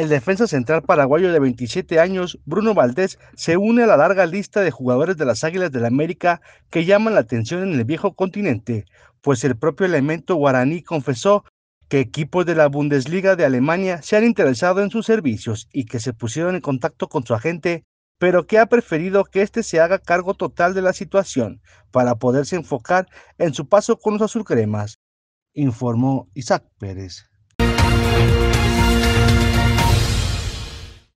El defensa central paraguayo de 27 años, Bruno Valdés, se une a la larga lista de jugadores de las Águilas del la América que llaman la atención en el viejo continente, pues el propio elemento guaraní confesó que equipos de la Bundesliga de Alemania se han interesado en sus servicios y que se pusieron en contacto con su agente, pero que ha preferido que éste se haga cargo total de la situación para poderse enfocar en su paso con los azulcremas, informó Isaac Pérez.